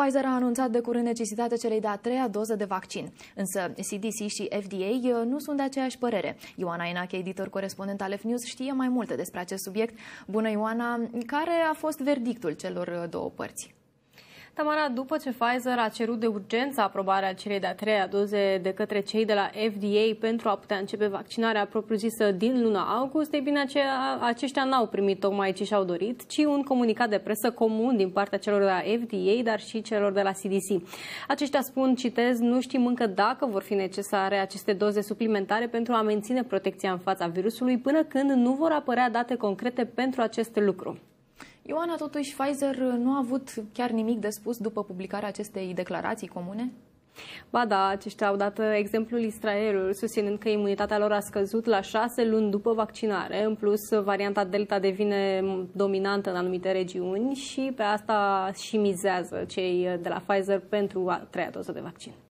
Pfizer a anunțat de curând necesitatea celei de-a treia doză de vaccin. Însă CDC și FDA uh, nu sunt de aceeași părere. Ioana Enache, editor corespondent al FNews, news știe mai multe despre acest subiect. Bună, Ioana! Care a fost verdictul celor uh, două părți? Tamara, după ce Pfizer a cerut de urgență aprobarea celei de-a treia doze de către cei de la FDA pentru a putea începe vaccinarea propriu-zisă din luna august, ei bine, aceștia n-au primit tocmai ce și-au dorit, ci un comunicat de presă comun din partea celor de la FDA, dar și celor de la CDC. Aceștia spun, citez, nu știm încă dacă vor fi necesare aceste doze suplimentare pentru a menține protecția în fața virusului până când nu vor apărea date concrete pentru acest lucru. Ioana, totuși, Pfizer nu a avut chiar nimic de spus după publicarea acestei declarații comune? Ba da, aceștia au dat uh, exemplul Israelului, susținând că imunitatea lor a scăzut la șase luni după vaccinare. În plus, varianta Delta devine dominantă în anumite regiuni și pe asta și mizează cei uh, de la Pfizer pentru a treia doză de vaccin.